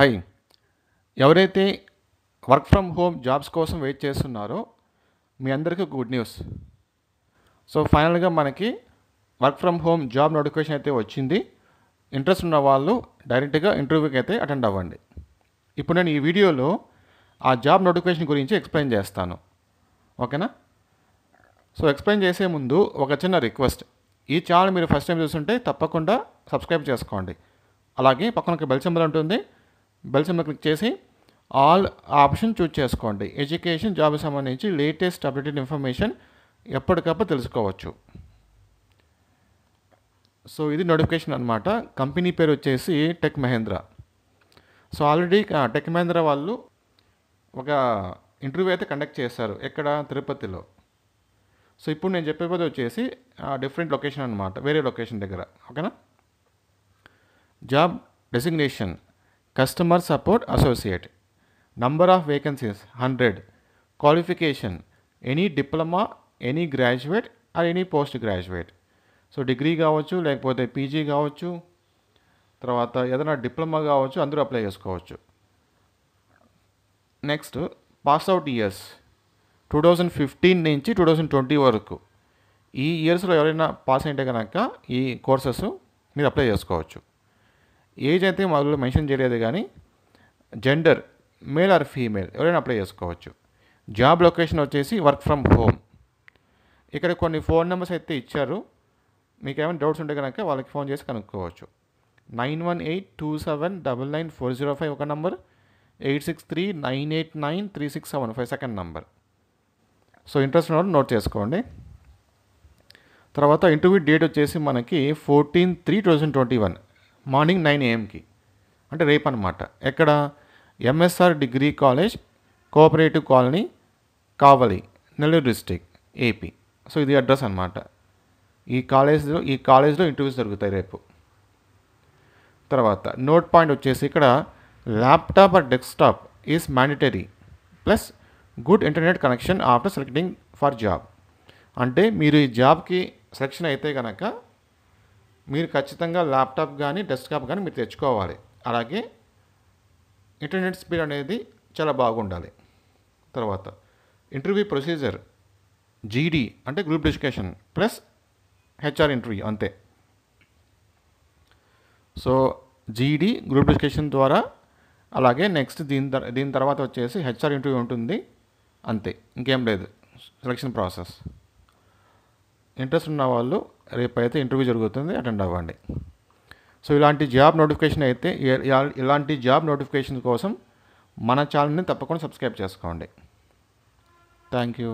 hi ఎవరైతే work from home jobs కోసం wait చేస్తున్నారో మీ అందరికీ గుడ్ న్యూస్ సో ఫైనల్గా మనకి work from home job notification అయితే వచ్చింది ఇంట్రెస్ట్ ఉన్న వాళ్ళు డైరెక్ట్గా ఇంటర్వ్యూకి అయితే అటెండ్ అవ్వండి ఇప్పుడు నేను ఈ వీడియోలో ఆ జాబ్ నోటిఫికేషన్ గురించి ఎక్స్ప్లెయిన్ చేస్తాను ఓకేనా సో ఎక్స్ప్లెయిన్ చేసే ముందు ఒక చిన్న రిక్వెస్ట్ ఈ ఛానల్ మీరు ఫస్ట్ టైం చూస్తుంటే తప్పకుండా సబ్స్క్రైబ్ చేసుకోండి అలాగే పక్కన ఒక బెల్ సింబల్ ఉంటుంది బెల్ సింబల్ క్లిక్ చేసి ఆల్ ఆప్షన్ చూజ్ చేసుకోండి ఎడ్యుకేషన్ జాబ్ సంబంధించి లేటెస్ట్ అప్డేటెడ్ ఇన్ఫర్మేషన్ ఎప్పటికప్పుడు తెలుసుకోవచ్చు సో ఇది నోటిఫికేషన్ అనమాట కంపెనీ పేరు వచ్చేసి tech Mahindra so already tech Mahindra వాళ్ళు ఒక ఇంటర్వ్యూ అయితే కండక్ట్ చేశారు ఎక్కడ తిరుపతిలో సో ఇప్పుడు నేను చెప్పేది వచ్చేసి డిఫరెంట్ లొకేషన్ అనమాట వేరే లొకేషన్ దగ్గర ఓకేనా job designation customer support associate number of vacancies hundred qualification any diploma any graduate or any post graduate so degree కావచ్చు లేకపోతే పీజీ కావచ్చు తర్వాత ఏదైనా డిప్లొమా కావచ్చు అందరూ అప్లై చేసుకోవచ్చు next pass out years two thousand fifteen నుంచి టూ థౌజండ్ ట్వంటీ వరకు ఈ ఇయర్స్లో ఎవరైనా పాస్ అయితే కనుక ఈ కోర్సెస్ మీరు అప్లై చేసుకోవచ్చు ఏజ్ అయితే మాకు మెన్షన్ చేయలేదు కానీ జెండర్ మేల్ ఆర్ ఫీమేల్ ఎవరైనా అప్లై చేసుకోవచ్చు జాబ్ లొకేషన్ వచ్చేసి వర్క్ ఫ్రమ్ హోమ్ ఇక్కడ కొన్ని ఫోన్ నెంబర్స్ అయితే ఇచ్చారు మీకు ఏమైనా డౌట్స్ ఉంటే కనుక వాళ్ళకి ఫోన్ చేసి కనుక్కోవచ్చు nine one eight two seven double nine four zero five ఒక number eight six three nine eight nine three six seven five second number so interest ఉన్నవాడు నోట్ చేసుకోండి తర్వాత ఇంటర్వ్యూ డేట్ వచ్చేసి మనకి fourteen three two thousand twenty one morning nine ఏఎంకి అంటే రేపు అనమాట ఎక్కడ MSR degree college cooperative colony Kavali Nellore district AP so ఇది అడ్రస్ అనమాట ఈ కాలేజ్లో ఈ కాలేజ్లో ఇంటర్వ్యూస్ జరుగుతాయి రేపు తర్వాత నోట్ పాయింట్ వచ్చేసి ఇక్కడ laptop or desktop is mandatory plus good internet connection after selecting for job అంటే మీరు ఈ జాబ్కి సెలెక్షన్ అయితే కనుక మీరు ఖచ్చితంగా ల్యాప్టాప్ కానీ డెస్క్టాప్ కానీ మీరు తెచ్చుకోవాలి అలాగే ఇంటర్నెట్ స్పీడ్ అనేది చాలా బాగుండాలి తర్వాత ఇంటర్వ్యూ ప్రొసీజర్ జీడీ అంటే group discussion plus HR interview అంతే సో జీడీ గ్రూప్ డిస్కషన్ ద్వారా అలాగే నెక్స్ట్ దీని దీని తర్వాత వచ్చేసి హెచ్ఆర్ ఇంటర్వ్యూ ఉంటుంది అంతే ఇంకేం లేదు సెలక్షన్ ప్రాసెస్ ఇంట్రెస్ట్ ఉన్న వాళ్ళు రేపు అయితే ఇంటర్వ్యూ జరుగుతుంది అటెండ్ అవ్వండి సో ఇలాంటి జాబ్ నోటిఫికేషన్ అయితే ఇలాంటి జాబ్ నోటిఫికేషన్ కోసం మన ఛానల్ని తప్పకుండా సబ్స్క్రైబ్ చేసుకోండి థ్యాంక్ యూ